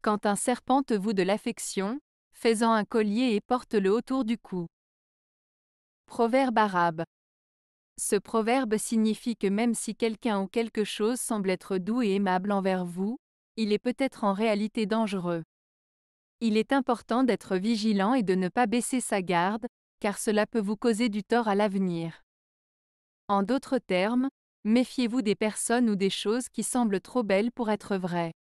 Quand un serpent te voue de l'affection, fais-en un collier et porte-le autour du cou. Proverbe arabe. Ce proverbe signifie que même si quelqu'un ou quelque chose semble être doux et aimable envers vous, il est peut-être en réalité dangereux. Il est important d'être vigilant et de ne pas baisser sa garde, car cela peut vous causer du tort à l'avenir. En d'autres termes, méfiez-vous des personnes ou des choses qui semblent trop belles pour être vraies.